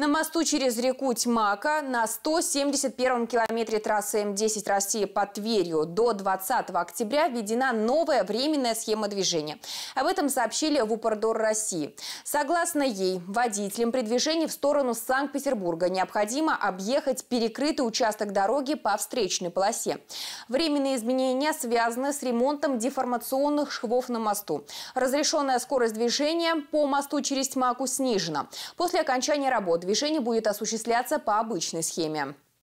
На мосту через реку Тьмака на 171-м километре трассы М10 России по Тверью до 20 октября введена новая временная схема движения. Об этом сообщили в Упордор России. Согласно ей, водителям при движении в сторону Санкт-Петербурга необходимо объехать перекрытый участок дороги по встречной полосе. Временные изменения связаны с ремонтом деформационных швов на мосту. Разрешенная скорость движения по мосту через Тьмаку снижена. После окончания работ Движение будет осуществляться по обычной схеме.